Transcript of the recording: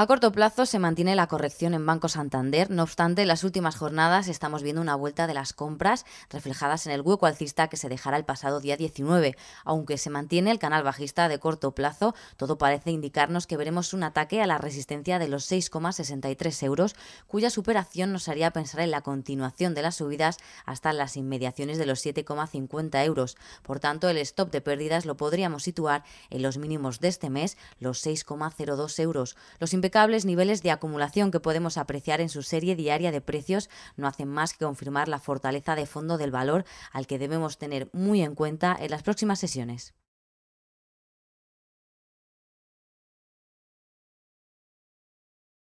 A corto plazo se mantiene la corrección en Banco Santander, no obstante, en las últimas jornadas estamos viendo una vuelta de las compras reflejadas en el hueco alcista que se dejará el pasado día 19. Aunque se mantiene el canal bajista de corto plazo, todo parece indicarnos que veremos un ataque a la resistencia de los 6,63 euros, cuya superación nos haría pensar en la continuación de las subidas hasta las inmediaciones de los 7,50 euros. Por tanto, el stop de pérdidas lo podríamos situar en los mínimos de este mes, los 6,02 euros impecables niveles de acumulación que podemos apreciar en su serie diaria de precios no hacen más que confirmar la fortaleza de fondo del valor al que debemos tener muy en cuenta en las próximas sesiones.